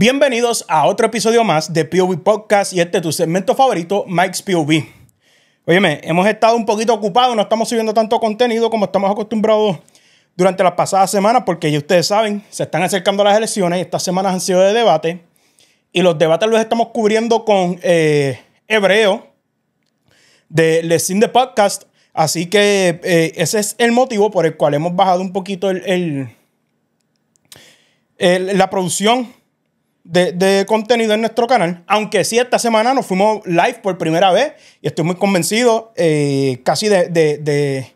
Bienvenidos a otro episodio más de POV Podcast y este es tu segmento favorito, Mike's POV. Óyeme, hemos estado un poquito ocupados, no estamos subiendo tanto contenido como estamos acostumbrados durante las pasadas semanas, porque ya ustedes saben, se están acercando las elecciones y estas semanas han sido de debate. Y los debates los estamos cubriendo con eh, Hebreo de Lesin de Podcast. Así que eh, ese es el motivo por el cual hemos bajado un poquito la producción de, contenido en nuestro canal. Aunque sí, esta semana nos fuimos live por primera vez y estoy muy convencido, eh, casi de, de,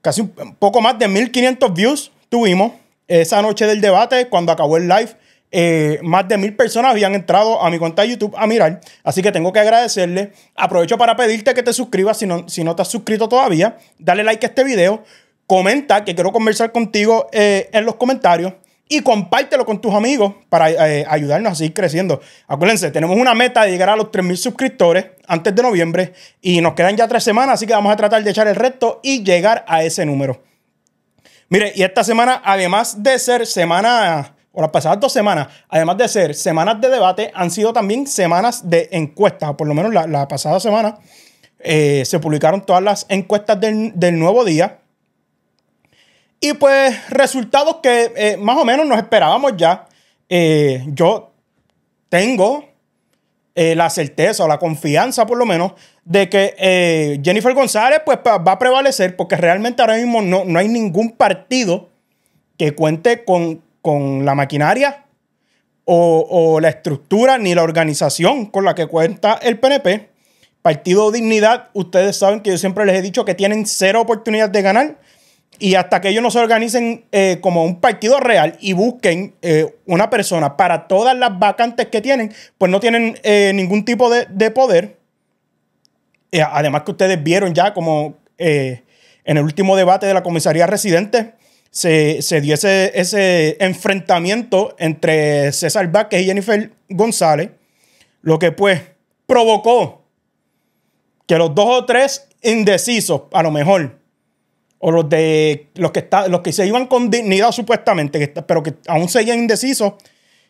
casi un poco más de 1500 views tuvimos esa noche del debate, cuando acabó el live. Eh, más de mil personas habían entrado a mi cuenta de YouTube a mirar, así que tengo que agradecerle. Aprovecho para pedirte que te suscribas si no, si no te has suscrito todavía. Dale like a este video, comenta que quiero conversar contigo eh, en los comentarios y compártelo con tus amigos para eh, ayudarnos a seguir creciendo. Acuérdense, tenemos una meta de llegar a los 3.000 suscriptores antes de noviembre y nos quedan ya tres semanas, así que vamos a tratar de echar el resto y llegar a ese número. Mire, y esta semana, además de ser semana, o las pasadas dos semanas, además de ser semanas de debate, han sido también semanas de encuestas, por lo menos la, pasada semana eh, se publicaron todas las encuestas del, del nuevo día. Y pues resultados que eh, más o menos nos esperábamos ya. Eh, yo tengo eh, la certeza o la confianza por lo menos de que Jennifer González pues va a prevalecer porque realmente ahora mismo no, no hay ningún partido que cuente con, la maquinaria o, la estructura ni la organización con la que cuenta el PNP. Partido Dignidad, ustedes saben que yo siempre les he dicho que tienen cero oportunidades de ganar y hasta que ellos no se organicen eh, como un partido real y busquen eh, una persona para todas las vacantes que tienen, pues no tienen eh, ningún tipo de, de poder. además que ustedes vieron ya como en el último debate de la comisaría residente se, se dio ese, ese, enfrentamiento entre César Vázquez y Jennifer González, lo que pues provocó que los dos o tres indecisos, a lo mejor, o los de los que está, los que se iban con dignidad supuestamente, pero que aún seguían indecisos,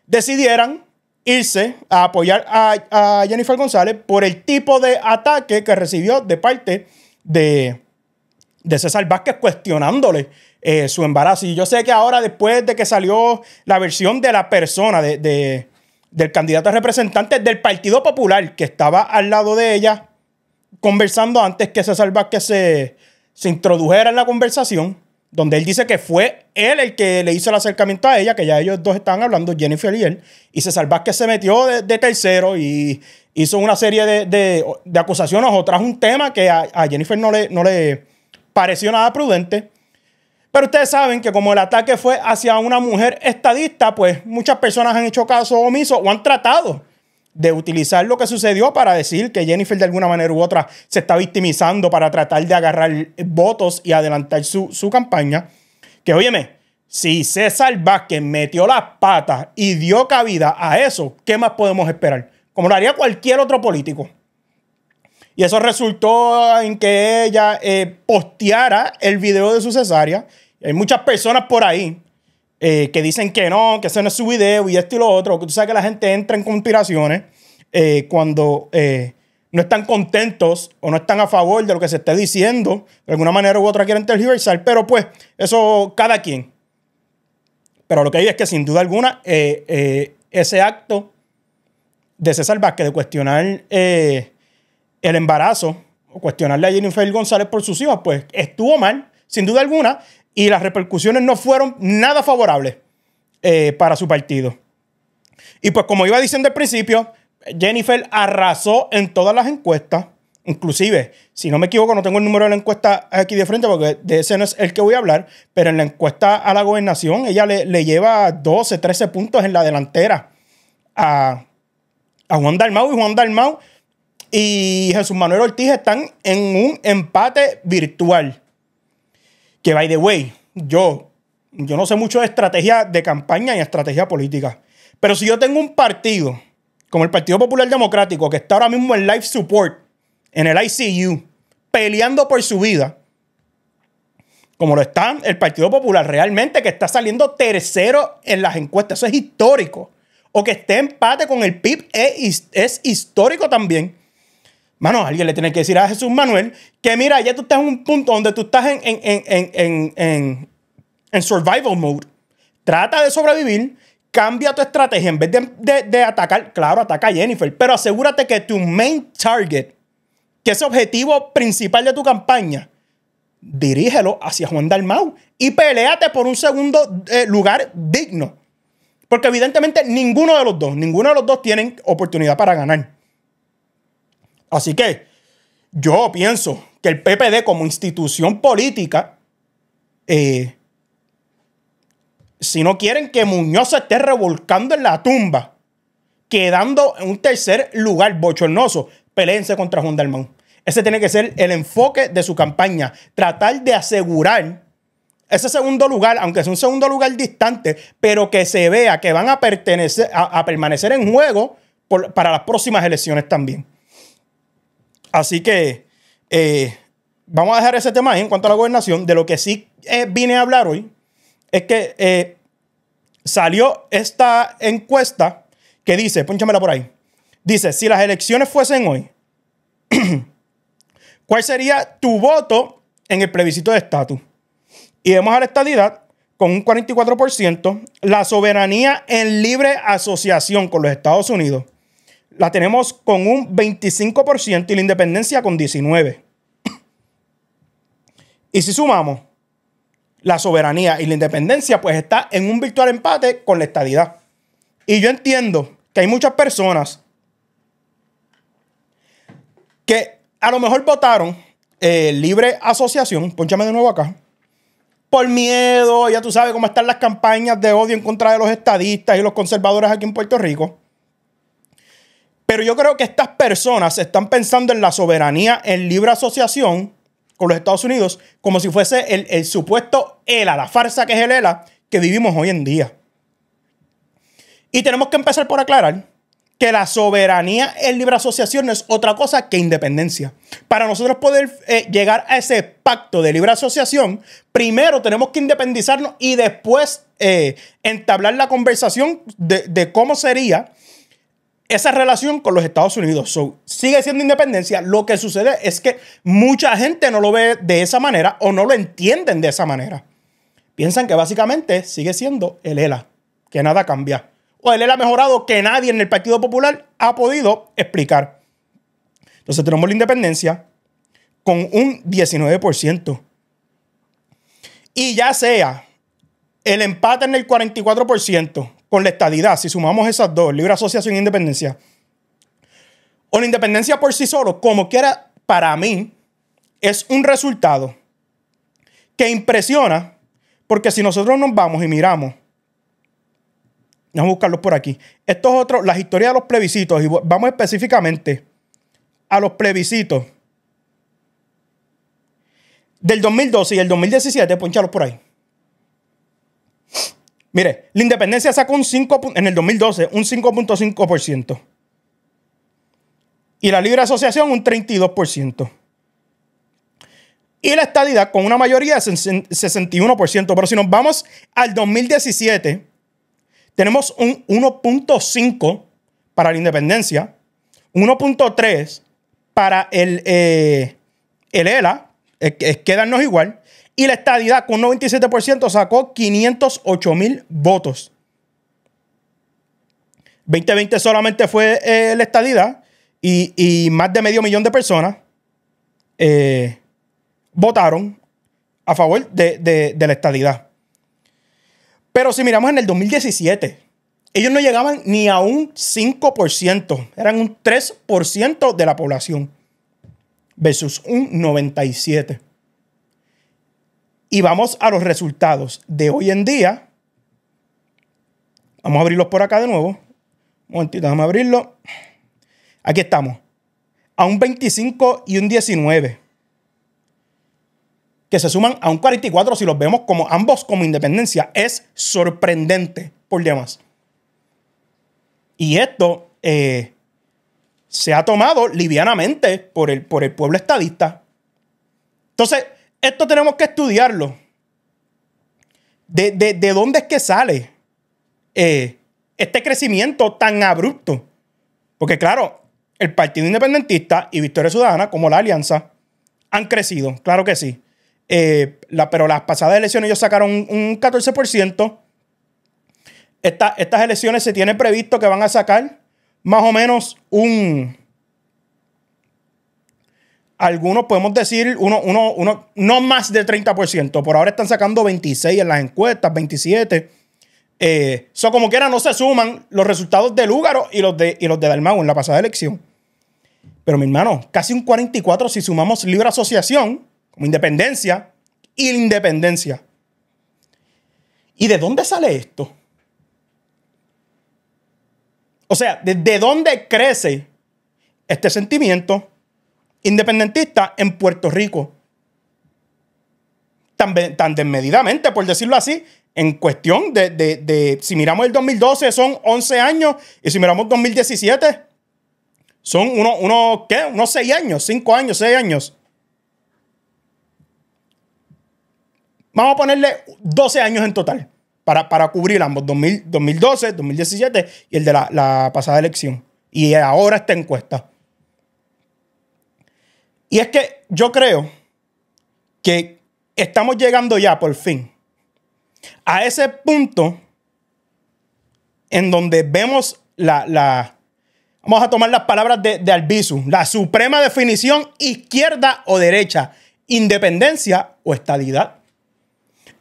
decidieran irse a apoyar a, Jennifer González por el tipo de ataque que recibió de parte de, de César Vázquez cuestionándole eh, su embarazo. Y yo sé que ahora, después de que salió la versión de la persona de, del candidato a representante del Partido Popular que estaba al lado de ella conversando antes que César Vázquez se se introdujera en la conversación, donde él dice que fue él el que le hizo el acercamiento a ella, que ya ellos dos estaban hablando, Jennifer y él, y César que se metió de, tercero y hizo una serie de, de, acusaciones o trajo un tema que a, Jennifer no le, no le pareció nada prudente. Pero ustedes saben que como el ataque fue hacia una mujer estadista, pues muchas personas han hecho caso omiso o han tratado de utilizar lo que sucedió para decir que Jennifer de alguna manera u otra se está victimizando para tratar de agarrar votos y adelantar su, campaña. Que óyeme, si César Vázquez metió las patas y dio cabida a eso, ¿qué más podemos esperar? Como lo haría cualquier otro político. Y eso resultó en que ella eh, posteara el video de su cesárea. Hay muchas personas por ahí eh, que dicen que no, que ese no es su video y esto y lo otro, que tú sabes que la gente entra en conspiraciones eh, cuando eh, no están contentos o no están a favor de lo que se esté diciendo, de alguna manera u otra quieren tergiversar, pero pues eso cada quien. Pero lo que hay es que sin duda alguna ese acto de César Vázquez de cuestionar el embarazo o cuestionarle a Jennifer González por sus hijos, pues estuvo mal, sin duda alguna y las repercusiones no fueron nada favorables eh, para su partido. Y pues como iba diciendo al principio, Jennifer arrasó en todas las encuestas, inclusive, si no me equivoco, no tengo el número de la encuesta aquí de frente porque de ese no es el que voy a hablar, pero en la encuesta a la gobernación ella le, lleva 12, 13 puntos en la delantera a, a Juan Dalmau y Juan Dalmau y Jesús Manuel Ortiz están en un empate virtual. Que, by the way, yo, yo no sé mucho de estrategia de campaña y estrategia política. Pero si yo tengo un partido, como el Partido Popular Democrático, que está ahora mismo en life support, en el ICU, peleando por su vida, como lo está el Partido Popular realmente, que está saliendo tercero en las encuestas, eso es histórico. O que esté empate con el PIB es, es histórico también. Mano, alguien le tiene que decir a Jesús Manuel que mira, ya tú estás en un punto donde tú estás en, en, survival mode. Trata de sobrevivir, cambia tu estrategia. En vez de, atacar, claro, ataca a Jennifer, pero asegúrate que tu main target, que ese objetivo principal de tu campaña, dirígelo hacia Juan Dalmau y peleate por un segundo eh, lugar digno. Porque evidentemente ninguno de los dos, ninguno de los dos tienen oportunidad para ganar. Así que yo pienso que el PPD como institución política, eh, si no quieren que Muñoz se esté revolcando en la tumba, quedando en un tercer lugar bochornoso, peleense contra Juan Ese tiene que ser el enfoque de su campaña, tratar de asegurar ese segundo lugar, aunque sea un segundo lugar distante, pero que se vea que van a, pertenecer, a, permanecer en juego para las próximas elecciones también. Así que eh, vamos a dejar ese tema ahí en cuanto a la gobernación. De lo que sí eh, vine a hablar hoy es que eh, salió esta encuesta que dice, pónchamela por ahí, dice, si las elecciones fuesen hoy, ¿cuál sería tu voto en el plebiscito de estatus? Y vemos a la estadidad con un 44%, la soberanía en libre asociación con los Estados Unidos, la tenemos con un 25% y la independencia con 19%. y si sumamos la soberanía y la independencia, pues está en un virtual empate con la estadidad. Y yo entiendo que hay muchas personas que a lo mejor votaron eh, libre asociación, ponchame de nuevo acá, por miedo, ya tú sabes cómo están las campañas de odio en contra de los estadistas y los conservadores aquí en Puerto Rico. Pero yo creo que estas personas están pensando en la soberanía en libre asociación con los Estados Unidos como si fuese el, supuesto ELA, la farsa que es el ELA que vivimos hoy en día. Y tenemos que empezar por aclarar que la soberanía en libre asociación no es otra cosa que independencia. Para nosotros poder eh, llegar a ese pacto de libre asociación, primero tenemos que independizarnos y después eh, entablar la conversación de, de, cómo sería esa relación con los Estados Unidos. sigue siendo independencia. Lo que sucede es que mucha gente no lo ve de esa manera o no lo entienden de esa manera. Piensan que básicamente sigue siendo el ELA, que nada cambia. O el ELA mejorado que nadie en el Partido Popular ha podido explicar. Entonces tenemos la independencia con un 19%. Y ya sea el empate en el 44%, con la estadidad, si sumamos esas dos, libre asociación e independencia, o la independencia por sí solo, como quiera, para mí, es un resultado que impresiona, porque si nosotros nos vamos y miramos, vamos a buscarlos por aquí, estos otros, las historias de los plebiscitos, y vamos específicamente a los plebiscitos del 2012 y el 2017, ponchalos por ahí. Mire, la independencia sacó 5, en el 2012, un 5.5%. Y la libre asociación un 32%. Y la estadidad con una mayoría de 61%. Pero si nos vamos al 2017, tenemos un 1.5 para la independencia, 1.3 para el, eh, el ELA, es, quedarnos igual, y la estadidad con un 97% sacó 508 mil votos. 2020 solamente fue eh, la estadidad y, más de medio millón de personas eh, votaron a favor de, de la estadidad. Pero si miramos en el 2017, ellos no llegaban ni a un 5%, eran un 3% de la población versus un 97%. Y vamos a los resultados de hoy en día. Vamos a abrirlos por acá de nuevo. Un momentito, déjame abrirlo. Aquí estamos. A un 25 y un 19. Que se suman a un 44 si los vemos como ambos como independencia. Es sorprendente por demás. Y esto eh, se ha tomado livianamente por el, por el pueblo estadista. Entonces, esto tenemos que estudiarlo. ¿De, dónde es que sale eh, este crecimiento tan abrupto? Porque claro, el Partido Independentista y Victoria Ciudadana, como la Alianza, han crecido, claro que sí. Eh, la, pero las pasadas elecciones ellos sacaron un, 14%. estas elecciones se tiene previsto que van a sacar más o menos un algunos podemos decir, uno, uno, uno, no más del 30%. Por ahora están sacando 26 en las encuestas, 27. Eh, como quiera, no se suman los resultados de Lúgaro y los de, y los de Dalmau en la pasada elección. Pero, mi hermano, casi un 44 si sumamos libre asociación, como independencia, y independencia. ¿Y de dónde sale esto? O sea, ¿de, de dónde crece este sentimiento? independentista en Puerto Rico. Tan, tan desmedidamente, por decirlo así, en cuestión de, si miramos el 2012 son 11 años y si miramos 2017 son unos, uno, ¿qué? Unos 6 años, 5 años, 6 años. Vamos a ponerle 12 años en total para, para cubrir ambos, 2012, 2017 y el de la, la pasada elección. Y ahora esta encuesta. Y es que yo creo que estamos llegando ya por fin a ese punto en donde vemos la, vamos a tomar las palabras de, de Albizu, la suprema definición izquierda o derecha, independencia o estadidad.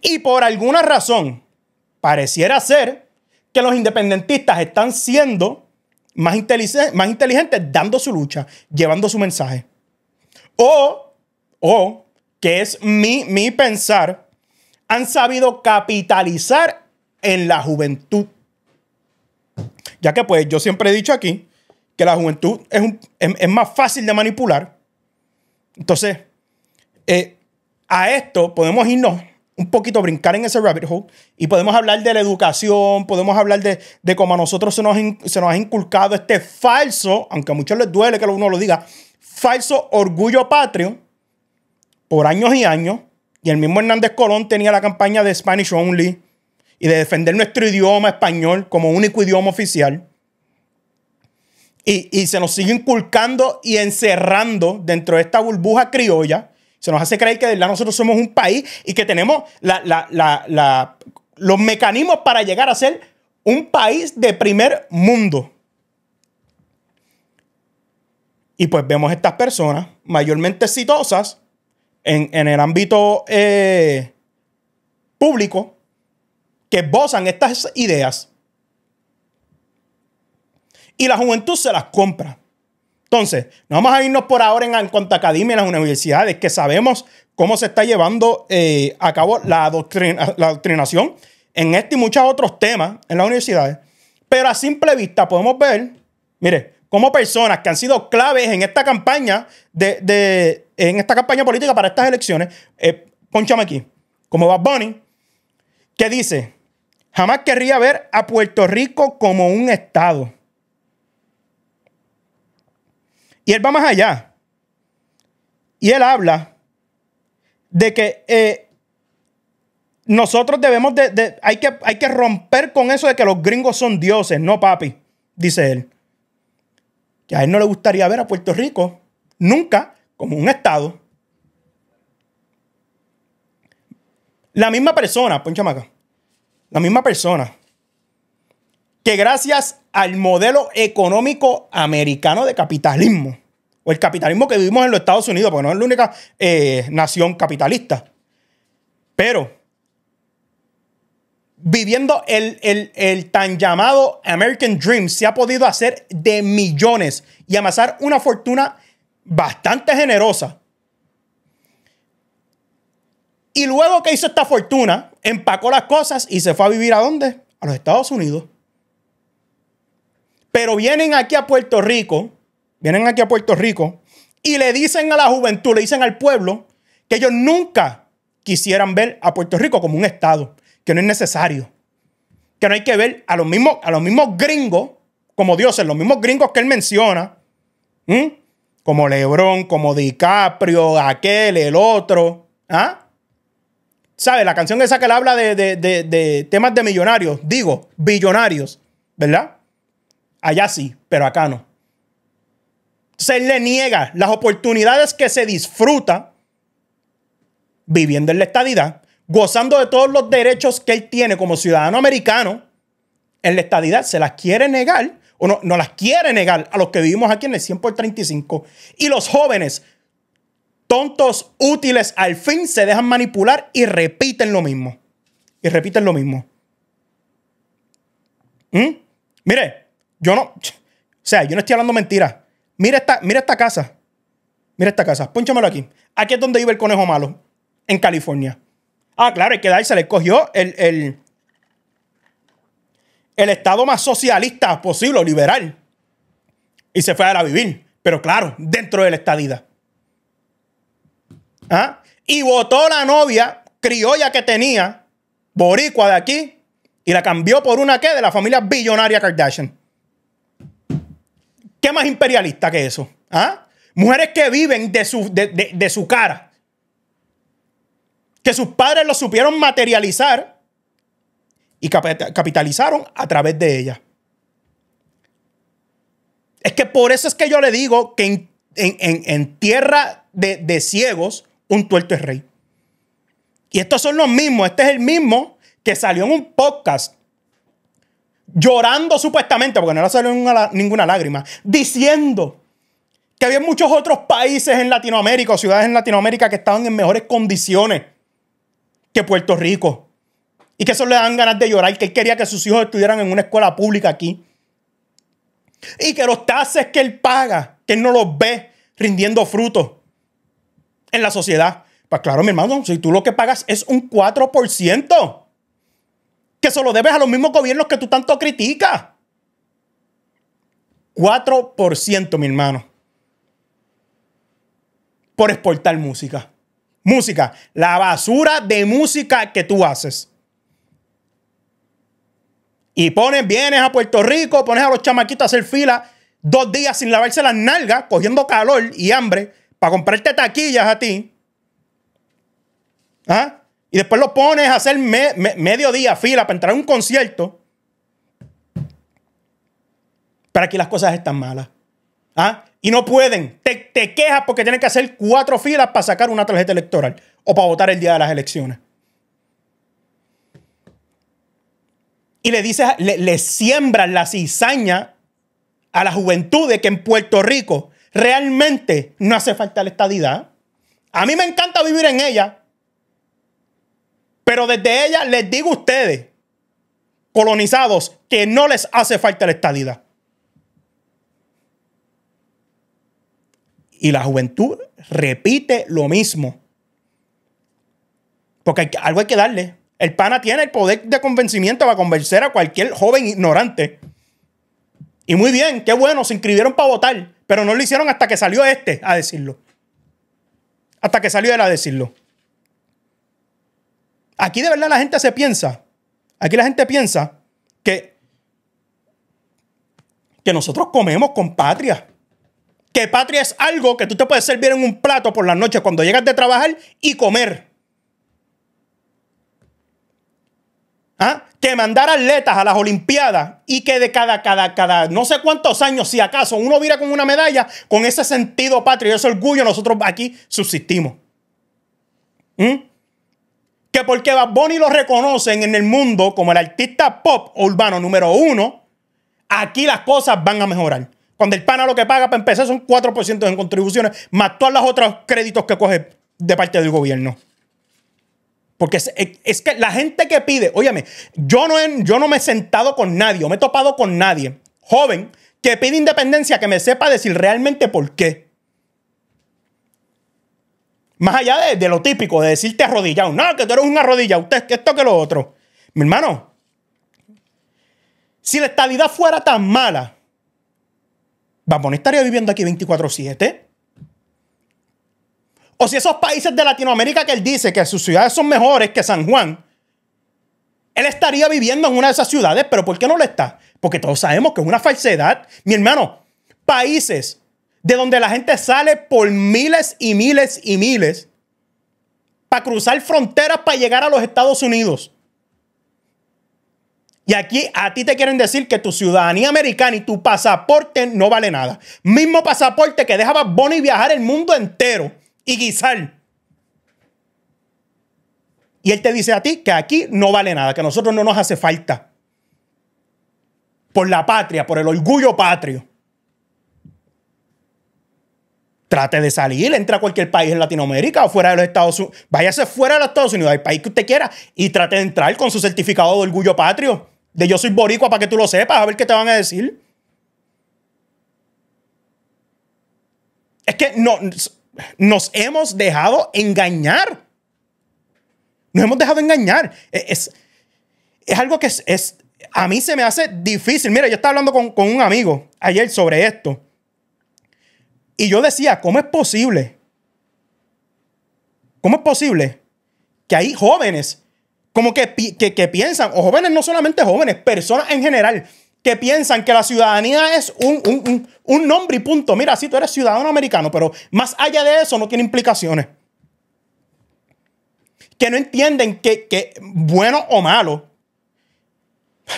Y por alguna razón, pareciera ser que los independentistas están siendo más, más inteligentes dando su lucha, llevando su mensaje. O, o, que es mi, mi pensar, han sabido capitalizar en la juventud. Ya que pues yo siempre he dicho aquí que la juventud es, más fácil de manipular. Entonces, eh, a esto podemos irnos un poquito, brincar en ese rabbit hole y podemos hablar de la educación, podemos hablar de, cómo a nosotros se nos, se nos ha inculcado este falso, aunque a muchos les duele que uno lo diga, falso orgullo patrio por años y años. Y el mismo Hernández Colón tenía la campaña de Spanish Only y de defender nuestro idioma español como único idioma oficial. Y, se nos sigue inculcando y encerrando dentro de esta burbuja criolla. Se nos hace creer que de verdad nosotros somos un país y que tenemos la, los mecanismos para llegar a ser un país de primer mundo. Y pues vemos estas personas mayormente exitosas en, el ámbito eh, público que bozan estas ideas. Y la juventud se las compra. Entonces, no vamos a irnos por ahora en, cuanto a academia y las universidades, que sabemos cómo se está llevando eh, a cabo la, doctrina, la doctrinación en este y muchos otros temas en las universidades. Pero a simple vista podemos ver, mire, como personas que han sido claves en esta campaña de, en esta campaña política para estas elecciones, eh, ponchame aquí, como Bad Bunny, que dice, jamás querría ver a Puerto Rico como un estado. Y él va más allá. Y él habla de que eh, nosotros debemos de, hay, que, hay que romper con eso de que los gringos son dioses. No, papi, dice él que a él no le gustaría ver a Puerto Rico nunca como un Estado. La misma persona, ponchamaca acá, la misma persona que gracias al modelo económico americano de capitalismo, o el capitalismo que vivimos en los Estados Unidos, porque no es la única eh, nación capitalista, pero viviendo el, tan llamado American Dream, se ha podido hacer de millones y amasar una fortuna bastante generosa. Y luego que hizo esta fortuna, empacó las cosas y se fue a vivir a dónde? A los Estados Unidos. Pero vienen aquí a Puerto Rico, vienen aquí a Puerto Rico y le dicen a la juventud, le dicen al pueblo que ellos nunca quisieran ver a Puerto Rico como un estado que no es necesario. Que no hay que ver a los mismos, a los mismos gringos como dioses, los mismos gringos que él menciona, como Lebrón, como DiCaprio, aquel, el otro. ¿Ah? ¿Sabe? La canción esa que él habla de, de temas de millonarios, digo, billonarios, ¿verdad? Allá sí, pero acá no. Se le niega las oportunidades que se disfruta viviendo en la estadidad, gozando de todos los derechos que él tiene como ciudadano americano, en la estadidad se las quiere negar o no, no las quiere negar a los que vivimos aquí en el 100 por 35. Y los jóvenes, tontos, útiles, al fin se dejan manipular y repiten lo mismo. Y repiten lo mismo. ¿Mm? Mire, yo no. O sea, yo no estoy hablando mentiras. mire esta, mira esta casa. Mira esta casa. Pónchamelo aquí. Aquí es donde vive el conejo malo. En California. Ah, claro, hay que se le cogió el, el, estado más socialista posible, liberal, y se fue a la vivir. Pero claro, dentro de la estadida. ¿Ah? Y votó la novia criolla que tenía, boricua de aquí, y la cambió por una que de la familia billonaria Kardashian. ¿Qué más imperialista que eso? ¿Ah? Mujeres que viven de su, de su cara que sus padres lo supieron materializar y capitalizaron a través de ella. Es que por eso es que yo le digo que en, tierra de, ciegos, un tuerto es rey. Y estos son los mismos. Este es el mismo que salió en un podcast llorando supuestamente, porque no le salió ninguna, ninguna lágrima, diciendo que había muchos otros países en Latinoamérica ciudades en Latinoamérica que estaban en mejores condiciones que Puerto Rico. Y que eso le dan ganas de llorar, que él quería que sus hijos estuvieran en una escuela pública aquí. Y que los taxes que él paga, que él no los ve rindiendo fruto en la sociedad. Pues claro, mi hermano, si tú lo que pagas es un 4%, que se lo debes a los mismos gobiernos que tú tanto criticas. 4%, mi hermano, por exportar música música, la basura de música que tú haces. Y pones, vienes a Puerto Rico, pones a los chamaquitos a hacer fila dos días sin lavarse las nalgas, cogiendo calor y hambre, para comprarte taquillas a ti. ¿Ah? Y después lo pones a hacer medio día fila para entrar a un concierto. Pero aquí las cosas están malas. ¿Ah? y no pueden. Te, quejas porque tienen que hacer cuatro filas para sacar una tarjeta electoral o para votar el día de las elecciones. Y le dices, le, le la cizaña a la juventud de que en Puerto Rico realmente no hace falta la estadidad. A mí me encanta vivir en ella, pero desde ella les digo a ustedes, colonizados, que no les hace falta la estadidad. Y la juventud repite lo mismo. Porque algo hay que darle. El pana tiene el poder de convencimiento para convencer a cualquier joven ignorante. Y muy bien, qué bueno, se inscribieron para votar, pero no lo hicieron hasta que salió este a decirlo. Hasta que salió él a decirlo. Aquí de verdad la gente se piensa, aquí la gente piensa que, que nosotros comemos con patria que patria es algo que tú te puedes servir en un plato por la noche cuando llegas de trabajar y comer. ¿Ah? Que mandar atletas a las Olimpiadas y que de cada, cada, cada, no sé cuántos años, si acaso uno vira con una medalla, con ese sentido patria, y ese orgullo, nosotros aquí subsistimos. ¿Mm? Que porque Bad Bunny lo reconocen en el mundo como el artista pop urbano número uno, aquí las cosas van a mejorar. Cuando el pana lo que paga para empezar son 4% en contribuciones, más todos los otros créditos que coge de parte del gobierno. Porque es, que la gente que pide, óyame, yo no, yo no me he sentado con nadie, o me he topado con nadie, joven, que pide independencia, que me sepa decir realmente por qué. Más allá de, lo típico, de decirte arrodillado. No, que tú eres un arrodillado, usted que esto que lo otro. Mi hermano, si la estabilidad fuera tan mala, Baboni estaría viviendo aquí 24-7. O si esos países de Latinoamérica que él dice que sus ciudades son mejores que San Juan, él estaría viviendo en una de esas ciudades, pero ¿por qué no lo está? Porque todos sabemos que es una falsedad. Mi hermano, países de donde la gente sale por miles y miles y miles para cruzar fronteras para llegar a los Estados Unidos. Y aquí a ti te quieren decir que tu ciudadanía americana y tu pasaporte no vale nada. Mismo pasaporte que dejaba Bonnie viajar el mundo entero y guisar. Y él te dice a ti que aquí no vale nada, que a nosotros no nos hace falta. Por la patria, por el orgullo patrio. Trate de salir, entra a cualquier país en Latinoamérica o fuera de los Estados Unidos. Váyase fuera de los Estados Unidos, al país que usted quiera, y trate de entrar con su certificado de orgullo patrio. De yo soy boricua para que tú lo sepas, a ver qué te van a decir. Es que nos hemos dejado engañar. Nos hemos dejado engañar. E, es, es algo que es, a mí se me hace difícil. Mira, yo estaba hablando con, con un amigo ayer sobre esto. Y yo decía, ¿cómo es posible? ¿Cómo es posible que hay jóvenes como que, que, piensan, o jóvenes, no solamente jóvenes, personas en general, que piensan que la ciudadanía es un, nombre y punto. Mira, si tú eres ciudadano americano, pero más allá de eso no tiene implicaciones. Que no entienden que, que bueno o malo,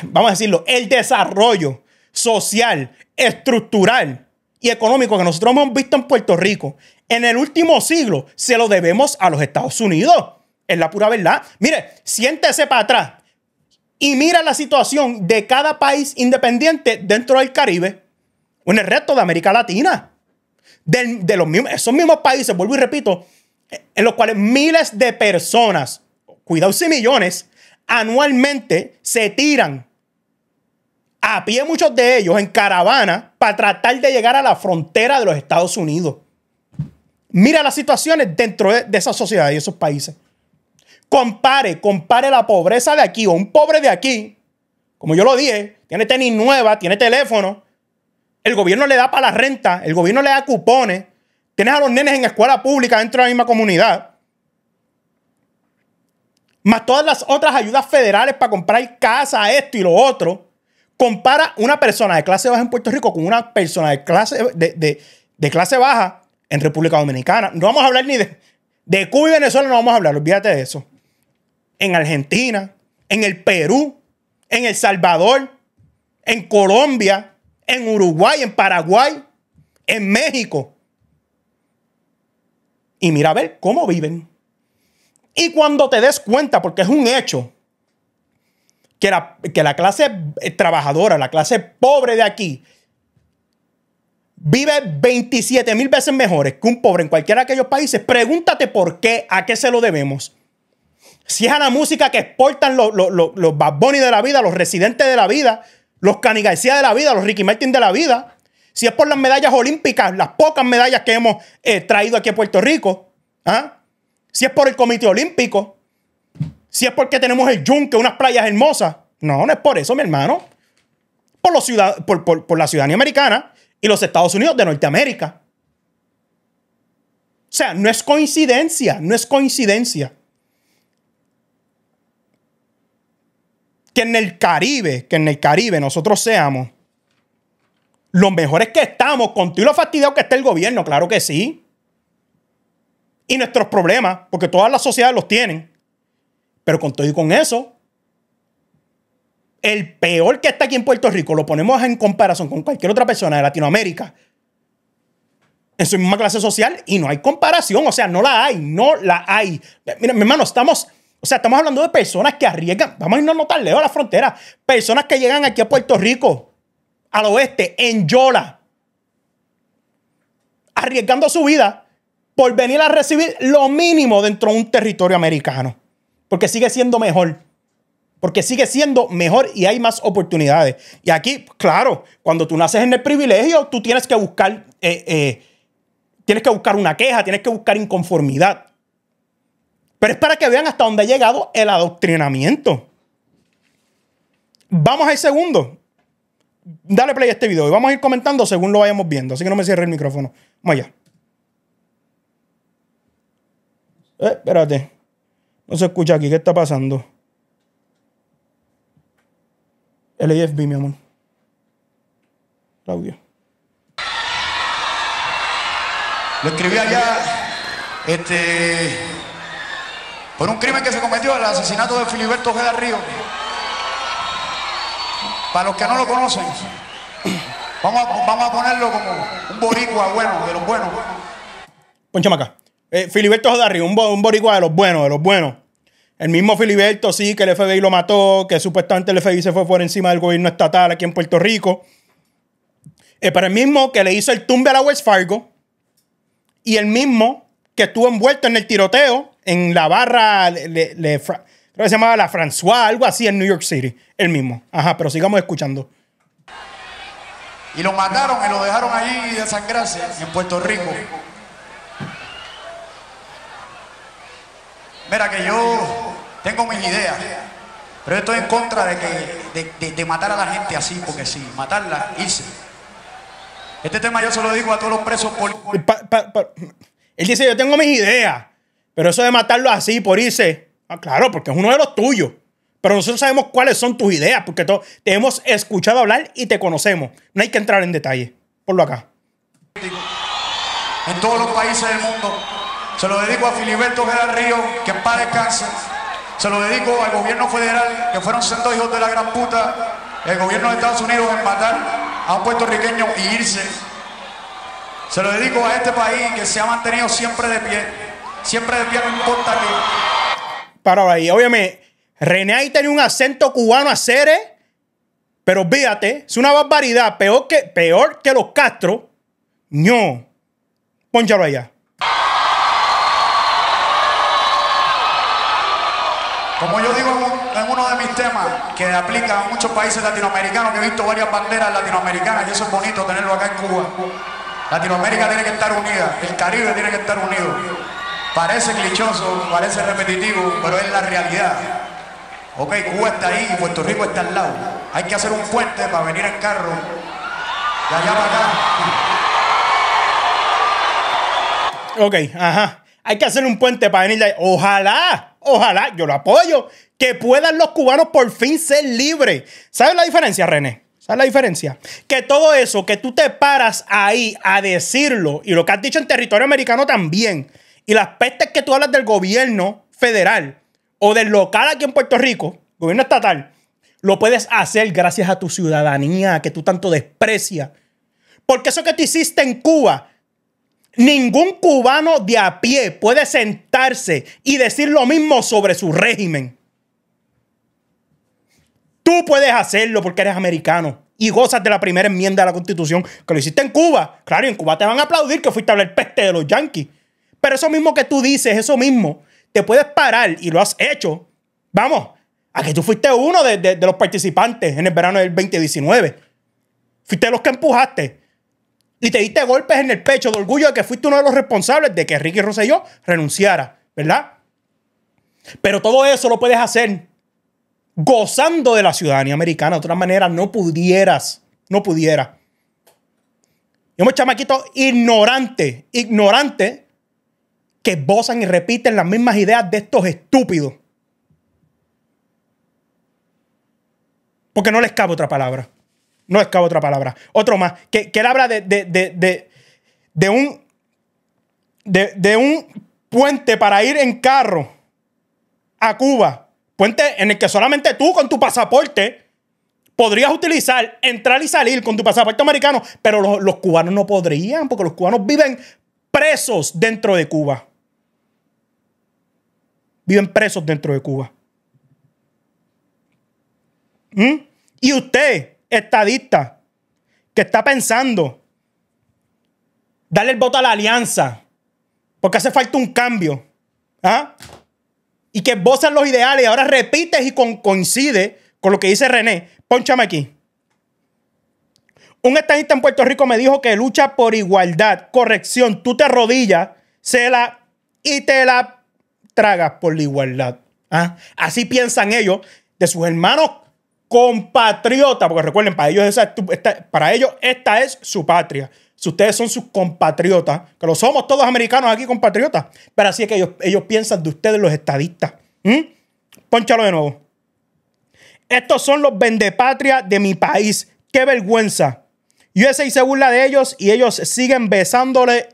vamos a decirlo, el desarrollo social, estructural y económico que nosotros hemos visto en Puerto Rico en el último siglo se lo debemos a los Estados Unidos es la pura verdad. Mire, siéntese para atrás y mira la situación de cada país independiente dentro del Caribe o en el resto de América Latina. De, los esos mismos países, vuelvo y repito, en los cuales miles de personas, cuidado si millones, anualmente se tiran a pie muchos de ellos en caravana para tratar de llegar a la frontera de los Estados Unidos. Mira las situaciones dentro de, esa sociedad y esos países. Compare, compare la pobreza de aquí o un pobre de aquí. Como yo lo dije, tiene tenis nueva, tiene teléfono. El gobierno le da para la renta, el gobierno le da cupones. Tienes a los nenes en escuela pública dentro de la misma comunidad. Más todas las otras ayudas federales para comprar casa, esto y lo otro. Compara una persona de clase baja en Puerto Rico con una persona de clase, de, clase baja en República Dominicana. No vamos a hablar ni de, de Cuba y Venezuela, no vamos a hablar, olvídate de eso en Argentina, en el Perú, en El Salvador, en Colombia, en Uruguay, en Paraguay, en México. Y mira a ver cómo viven. Y cuando te des cuenta, porque es un hecho, que la, que la clase eh, trabajadora, la clase pobre de aquí, vive 27 mil veces mejores que un pobre en cualquiera de aquellos países, pregúntate por qué, a qué se lo debemos. Si es a la música que exportan los, los, Bad Bunny de la vida, los residentes de la vida, los Cani de la vida, los Ricky Martin de la vida. Si es por las medallas olímpicas, las pocas medallas que hemos eh, traído aquí a Puerto Rico. ¿ah? Si es por el Comité Olímpico. Si es porque tenemos el yunque, unas playas hermosas. No, no es por eso, mi hermano. Por, los por la ciudadanía americana y los Estados Unidos de Norteamérica. O sea, no es coincidencia, no es coincidencia. que en el Caribe, que en el Caribe nosotros seamos los mejores que estamos, con todo lo fastidiado que está el gobierno, claro que sí. Y nuestros problemas, porque todas las sociedades los tienen. Pero con todo y con eso, el peor que está aquí en Puerto Rico, lo ponemos en comparación con cualquier otra persona de Latinoamérica, en su misma clase social, y no hay comparación, o sea, no la hay, no la hay. Mira, mi hermano, estamos o sea, estamos hablando de personas que arriesgan, vamos a irnos notar lejos a la frontera, personas que llegan aquí a Puerto Rico, al oeste, en Yola, arriesgando su vida por venir a recibir lo mínimo dentro de un territorio americano, porque sigue siendo mejor porque sigue siendo mejor y hay más oportunidades. Y aquí, claro, cuando tú naces en el privilegio, tú tienes que buscar, eh, eh, tienes que buscar una queja, tienes que buscar inconformidad. Pero es para que vean hasta dónde ha llegado el adoctrinamiento. Vamos al segundo. Dale play a este video y vamos a ir comentando según lo vayamos viendo. Así que no me cierre el micrófono. Vamos allá. Eh, espérate. No se escucha aquí. ¿Qué está pasando? L.I.F.B. mi amor. Claudio. Lo escribí allá. Este por un crimen que se cometió, el asesinato de Filiberto Ojeda Río. Para los que no lo conocen, vamos a, vamos a ponerlo como un boricua bueno, de los buenos. Ponchame acá. Eh, Filiberto Ojeda Río, un, boricua de los buenos, de los buenos. El mismo Filiberto, sí, que el FBI lo mató, que supuestamente el FBI se fue por encima del gobierno estatal aquí en Puerto Rico. Eh, pero el mismo que le hizo el tumbe a la West Fargo y el mismo que estuvo envuelto en el tiroteo en la barra, creo que se llamaba La François, algo así en New York City, el mismo. Ajá, pero sigamos escuchando. Y lo mataron y lo dejaron allí de sangrarse en Puerto Rico. Mira que yo tengo mis ideas, pero estoy en contra de, que, de, matar a la gente así, porque sí, matarla, hice. Este tema yo se lo digo a todos los presos políticos. Él dice, yo tengo mis ideas. Pero eso de matarlo así por irse, ah, claro, porque es uno de los tuyos. Pero nosotros sabemos cuáles son tus ideas, porque te hemos escuchado hablar y te conocemos. No hay que entrar en detalle. por lo acá. En todos los países del mundo. Se lo dedico a Filiberto Guerra Río, que en paz descanse. Se lo dedico al gobierno federal, que fueron siendo hijos de la gran puta. El gobierno de Estados Unidos en matar a un puertorriqueño y irse. Se lo dedico a este país que se ha mantenido siempre de pie Siempre desviaron importa aquí. Para ahí, óyeme, René ahí tenía un acento cubano a pero olvídate, es una barbaridad, peor que, peor que los Castro. No, ponchalo allá. Como yo digo en uno de mis temas, que aplica a muchos países latinoamericanos, que he visto varias banderas latinoamericanas, y eso es bonito tenerlo acá en Cuba. Latinoamérica tiene que estar unida, el Caribe tiene que estar unido. Parece clichoso, parece repetitivo, pero es la realidad. Ok, Cuba está ahí y Puerto Rico está al lado. Hay que hacer un puente para venir en carro de allá para acá. Ok, ajá. Hay que hacer un puente para venir de allá. Ojalá, ojalá, yo lo apoyo, que puedan los cubanos por fin ser libres. ¿Sabes la diferencia, René? ¿Sabes la diferencia? Que todo eso, que tú te paras ahí a decirlo, y lo que has dicho en territorio americano también, y las pestes que tú hablas del gobierno federal o del local aquí en Puerto Rico, gobierno estatal, lo puedes hacer gracias a tu ciudadanía que tú tanto desprecias. Porque eso que tú hiciste en Cuba, ningún cubano de a pie puede sentarse y decir lo mismo sobre su régimen. Tú puedes hacerlo porque eres americano y gozas de la primera enmienda de la Constitución que lo hiciste en Cuba. Claro, en Cuba te van a aplaudir que fuiste a hablar peste de los yanquis. Pero eso mismo que tú dices, eso mismo, te puedes parar y lo has hecho. Vamos, a que tú fuiste uno de, los participantes en el verano del 2019. Fuiste los que empujaste. Y te diste golpes en el pecho de orgullo de que fuiste uno de los responsables de que Ricky Rosselló renunciara, ¿verdad? Pero todo eso lo puedes hacer gozando de la ciudadanía americana. De otra manera, no pudieras, no pudiera. Yo me chamaquito ignorante, ignorante que bozan y repiten las mismas ideas de estos estúpidos. Porque no les cabe otra palabra. No les cabe otra palabra. Otro más. Que, él habla de, de, de, un. De, un puente para ir en carro a Cuba. Puente en el que solamente tú con tu pasaporte podrías utilizar, entrar y salir con tu pasaporte americano, pero los cubanos no podrían, porque los cubanos viven presos dentro de Cuba viven presos dentro de Cuba. ¿Mm? Y usted, estadista, que está pensando darle el voto a la alianza, porque hace falta un cambio, ¿ah? y que esbozan los ideales, ahora repites y con, coincide con lo que dice René, ponchame aquí. Un estadista en Puerto Rico me dijo que lucha por igualdad, corrección, tú te rodillas se la y te la tragas por la igualdad. ¿ah? Así piensan ellos de sus hermanos compatriotas, porque recuerden, para ellos, esta, para ellos esta es su patria. Si ustedes son sus compatriotas, que lo somos todos americanos aquí compatriotas, pero así es que ellos, ellos piensan de ustedes los estadistas. ponchalo Pónchalo de nuevo. Estos son los vendepatrias de mi país. ¡Qué vergüenza! USA se burla de ellos y ellos siguen besándole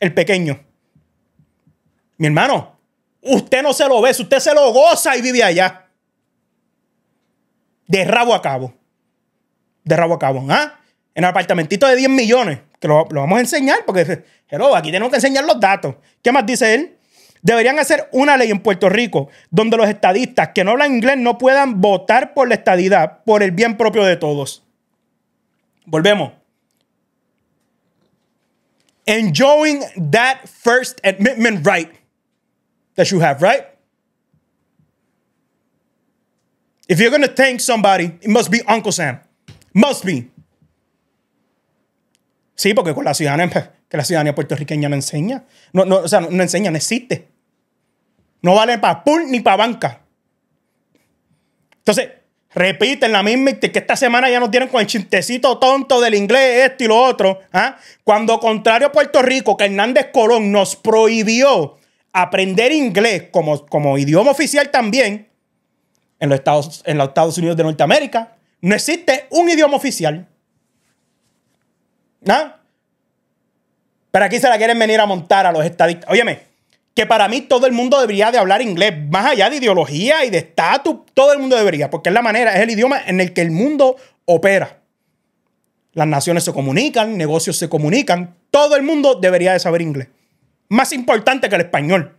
el pequeño. Mi hermano, usted no se lo ve, usted se lo goza y vive allá. De rabo a cabo. De rabo a cabo. ¿Ah? En el apartamentito de 10 millones, que lo, vamos a enseñar, porque hello, aquí tenemos que enseñar los datos. ¿Qué más dice él? Deberían hacer una ley en Puerto Rico donde los estadistas que no hablan inglés no puedan votar por la estadidad por el bien propio de todos. Volvemos. Enjoying that first amendment right that you have, right? If you're going to thank somebody, it must be Uncle Sam. Must be. Sí, porque con la ciudadanía, pues, que la ciudadanía puertorriqueña no enseña. No, no, o sea, no, enseña, no existe. No vale para pool ni para banca. Entonces, repiten la misma que esta semana ya nos tienen con el chistecito tonto del inglés, esto y lo otro. ¿ah? Cuando contrario a Puerto Rico, que Hernández Colón nos prohibió aprender inglés como, como idioma oficial también en los, Estados, en los Estados Unidos de Norteamérica. No existe un idioma oficial. ¿No? ¿Ah? Pero aquí se la quieren venir a montar a los estadistas. Óyeme, que para mí todo el mundo debería de hablar inglés, más allá de ideología y de estatus, todo el mundo debería, porque es la manera, es el idioma en el que el mundo opera. Las naciones se comunican, negocios se comunican, todo el mundo debería de saber inglés. Más importante que el español.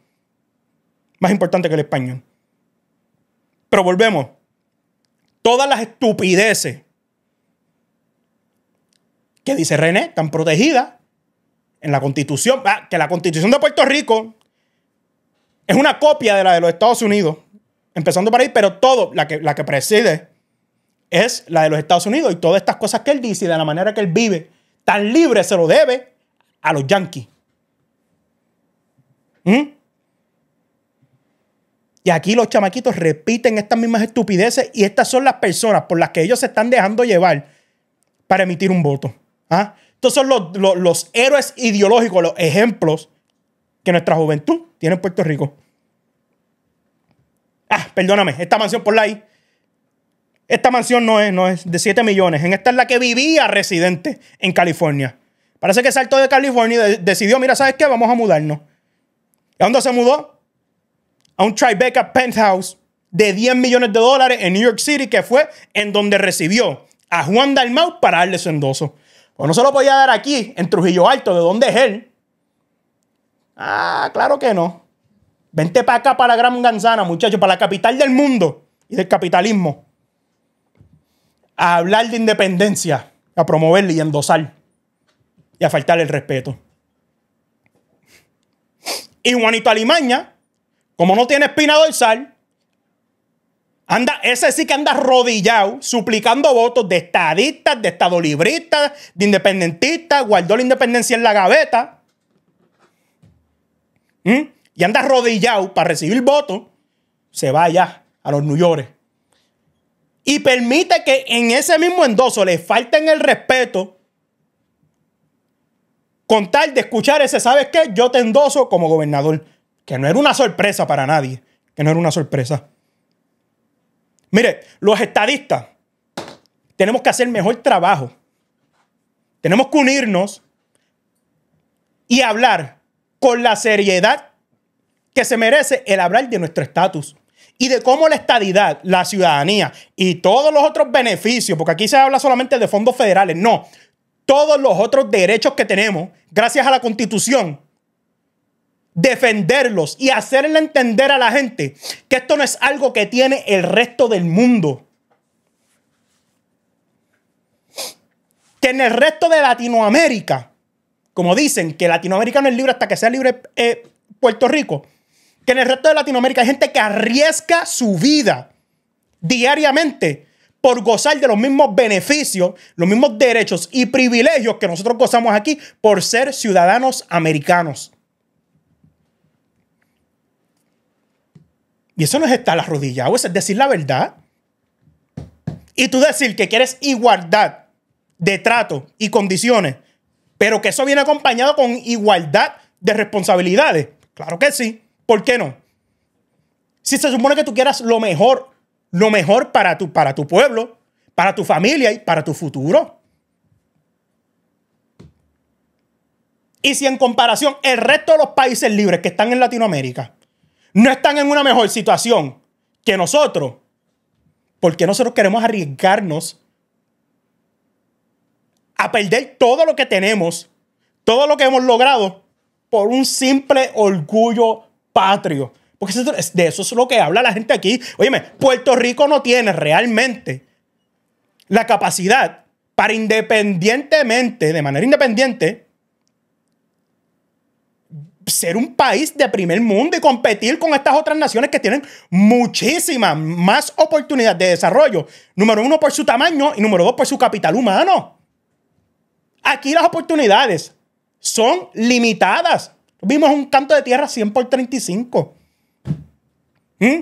Más importante que el español. Pero volvemos. Todas las estupideces que dice René Tan protegida en la constitución. Ah, que la constitución de Puerto Rico es una copia de la de los Estados Unidos. Empezando por ahí, pero todo, la que, la que preside es la de los Estados Unidos y todas estas cosas que él dice y de la manera que él vive tan libre se lo debe a los yanquis. ¿Mm? Y aquí los chamaquitos repiten estas mismas estupideces y estas son las personas por las que ellos se están dejando llevar para emitir un voto. ¿Ah? Estos son los, héroes ideológicos, los ejemplos que nuestra juventud tiene en Puerto Rico. Ah, perdóname, esta mansión por la Esta mansión no es, no es de 7 millones. En esta es la que vivía residente en California. Parece que saltó de California y decidió, mira, ¿sabes qué? Vamos a mudarnos. ¿Y a dónde se mudó? A un Tribeca Penthouse de 10 millones de dólares en New York City, que fue en donde recibió a Juan Dalmau para darle su endoso. Pues no se lo podía dar aquí, en Trujillo Alto, de dónde es él. Ah, claro que no. Vente para acá, para la Gran Manzana, muchachos, para la capital del mundo y del capitalismo. A hablar de independencia, a promoverla y endosar y a faltarle el respeto. Y Juanito Alimaña, como no tiene espina dorsal, anda, ese sí que anda arrodillado, suplicando votos de estadistas, de estadolibristas, de independentistas, guardó la independencia en la gaveta. Y anda arrodillado para recibir votos, se va allá a los New York. Y permite que en ese mismo endoso le falten el respeto con tal de escuchar ese, ¿sabes qué? Yo te endoso como gobernador. Que no era una sorpresa para nadie. Que no era una sorpresa. Mire, los estadistas tenemos que hacer mejor trabajo. Tenemos que unirnos y hablar con la seriedad que se merece el hablar de nuestro estatus y de cómo la estadidad, la ciudadanía y todos los otros beneficios, porque aquí se habla solamente de fondos federales, no, todos los otros derechos que tenemos, gracias a la Constitución, defenderlos y hacerle entender a la gente que esto no es algo que tiene el resto del mundo. Que en el resto de Latinoamérica, como dicen, que Latinoamérica no es libre hasta que sea libre eh, Puerto Rico, que en el resto de Latinoamérica hay gente que arriesga su vida diariamente por gozar de los mismos beneficios, los mismos derechos y privilegios que nosotros gozamos aquí por ser ciudadanos americanos. Y eso no es estar arrodillado, es decir la verdad. Y tú decir que quieres igualdad de trato y condiciones, pero que eso viene acompañado con igualdad de responsabilidades. Claro que sí. ¿Por qué no? Si se supone que tú quieras lo mejor lo mejor para tu, para tu pueblo, para tu familia y para tu futuro. Y si en comparación el resto de los países libres que están en Latinoamérica no están en una mejor situación que nosotros, porque nosotros queremos arriesgarnos a perder todo lo que tenemos, todo lo que hemos logrado, por un simple orgullo patrio? Porque de eso es lo que habla la gente aquí. Óyeme, Puerto Rico no tiene realmente la capacidad para independientemente, de manera independiente, ser un país de primer mundo y competir con estas otras naciones que tienen muchísimas más oportunidades de desarrollo. Número uno, por su tamaño y número dos, por su capital humano. Aquí las oportunidades son limitadas. Vimos un canto de tierra 100 por 35. ¿Mm?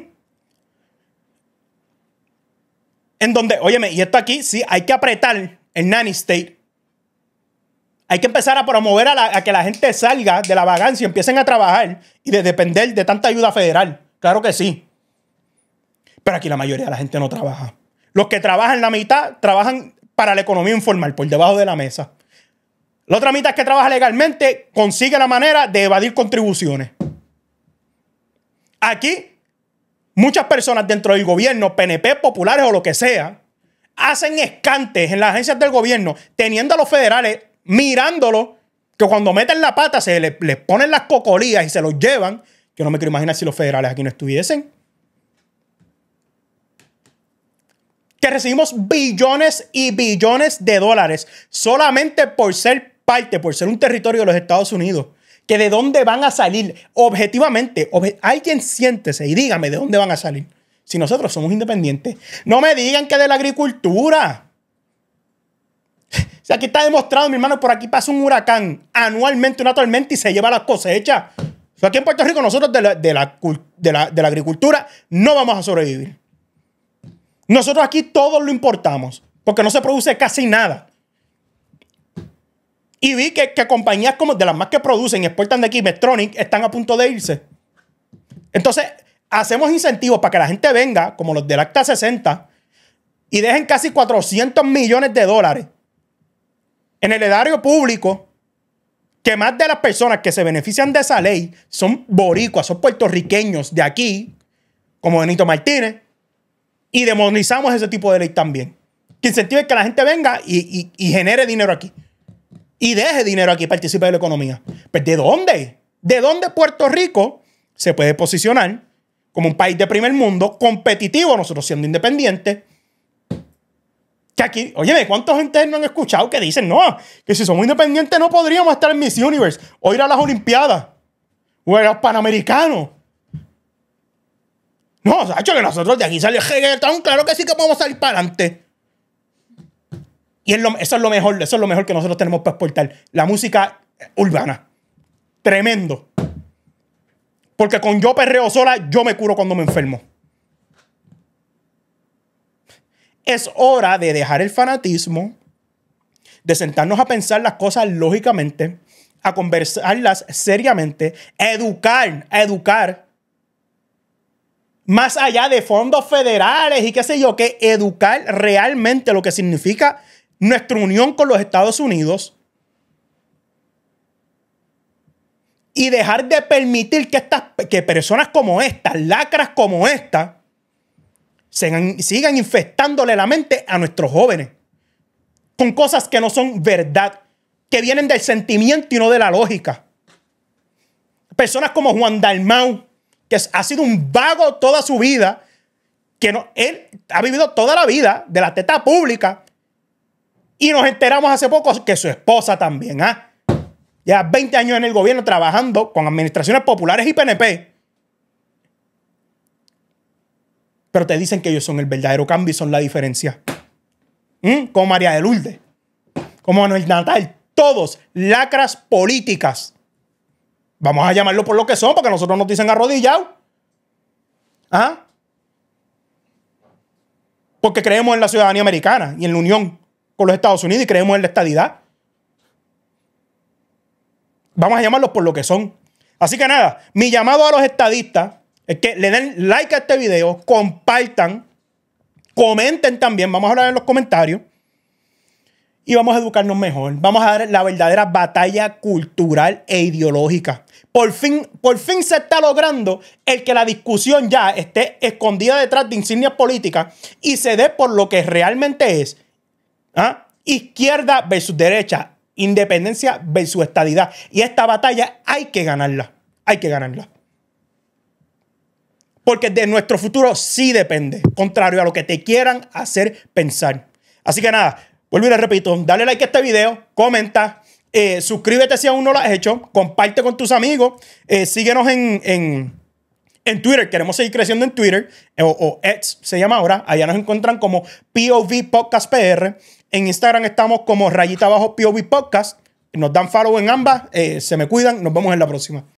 En donde, óyeme, y esto aquí, sí, hay que apretar el nanny state. Hay que empezar a promover a, que la gente salga de la vagancia, empiecen a trabajar y de depender de tanta ayuda federal. Claro que sí. Pero aquí la mayoría de la gente no trabaja. Los que trabajan la mitad trabajan para la economía informal, por debajo de la mesa. La otra mitad que trabaja legalmente consigue la manera de evadir contribuciones. Aquí Muchas personas dentro del gobierno, PNP, populares o lo que sea, hacen escantes en las agencias del gobierno, teniendo a los federales mirándolos, que cuando meten la pata se les, ponen las cocolías y se los llevan. Yo no me quiero imaginar si los federales aquí no estuviesen. Que recibimos billones y billones de dólares solamente por ser parte, por ser un territorio de los Estados Unidos que de dónde van a salir. Objetivamente, alguien siéntese y dígame de dónde van a salir. Si nosotros somos independientes, no me digan que de la agricultura. O aquí está demostrado, mi hermano, por aquí pasa un huracán anualmente, naturalmente y se lleva las cosechas. O aquí en Puerto Rico nosotros de de la agricultura no vamos a sobrevivir. Nosotros aquí todos lo importamos, porque no se produce casi nada. Y vi que, compañías como de las más que producen y exportan de aquí, Metronic, están a punto de irse. Entonces, hacemos incentivos para que la gente venga, como los del Acta 60, y dejen casi 400 millones de dólares en el edario público, que más de las personas que se benefician de esa ley son boricuas, son puertorriqueños de aquí, como Benito Martínez, y demonizamos ese tipo de ley también. Que incentive que la gente venga y genere dinero aquí y deje dinero aquí, participe de la economía. ¿Pero pues, de dónde? ¿De dónde Puerto Rico se puede posicionar como un país de primer mundo, competitivo, nosotros siendo independientes? Que aquí, oye, ¿cuántos gente no han escuchado que dicen, no, que si somos independientes no podríamos estar en Miss Universe o ir a las Olimpiadas o a los Panamericanos? No, hecho que nosotros de aquí sale claro que sí que podemos salir para adelante. Y eso es lo mejor, eso es lo mejor que nosotros tenemos para exportar. La música urbana. Tremendo. Porque con yo perreo sola, yo me curo cuando me enfermo. Es hora de dejar el fanatismo, de sentarnos a pensar las cosas lógicamente, a conversarlas seriamente, a educar, a educar. Más allá de fondos federales y qué sé yo, que educar realmente lo que significa nuestra unión con los Estados Unidos y dejar de permitir que, estas, personas como estas, lacras como esta, sigan, sigan infestándole la mente a nuestros jóvenes con cosas que no son verdad, que vienen del sentimiento y no de la lógica. Personas como Juan Dalmau, que ha sido un vago toda su vida, que no, él ha vivido toda la vida de la teta pública, y nos enteramos hace poco que su esposa también, ¿ah? Ya 20 años en el gobierno trabajando con administraciones populares y PNP. Pero te dicen que ellos son el verdadero cambio y son la diferencia. ¿Mm? Como María de Lourdes, como Manuel Natal, todos lacras políticas. Vamos a llamarlo por lo que son, porque nosotros nos dicen arrodillado. ¿Ah? Porque creemos en la ciudadanía americana y en la unión con los Estados Unidos y creemos en la estadidad. Vamos a llamarlos por lo que son. Así que nada, mi llamado a los estadistas es que le den like a este video, compartan, comenten también, vamos a hablar en los comentarios y vamos a educarnos mejor. Vamos a dar la verdadera batalla cultural e ideológica. Por fin, por fin se está logrando el que la discusión ya esté escondida detrás de insignias políticas y se dé por lo que realmente es ¿Ah? Izquierda versus derecha, independencia versus estadidad. Y esta batalla hay que ganarla, hay que ganarla. Porque de nuestro futuro sí depende, contrario a lo que te quieran hacer pensar. Así que nada, vuelvo y le repito, dale like a este video, comenta, eh, suscríbete si aún no lo has hecho, comparte con tus amigos, eh, síguenos en, Twitter, queremos seguir creciendo en Twitter, o, o X se llama ahora, allá nos encuentran como POV Podcast PR. En Instagram estamos como rayita abajo POV Podcast. Nos dan follow en ambas. Eh, se me cuidan. Nos vemos en la próxima.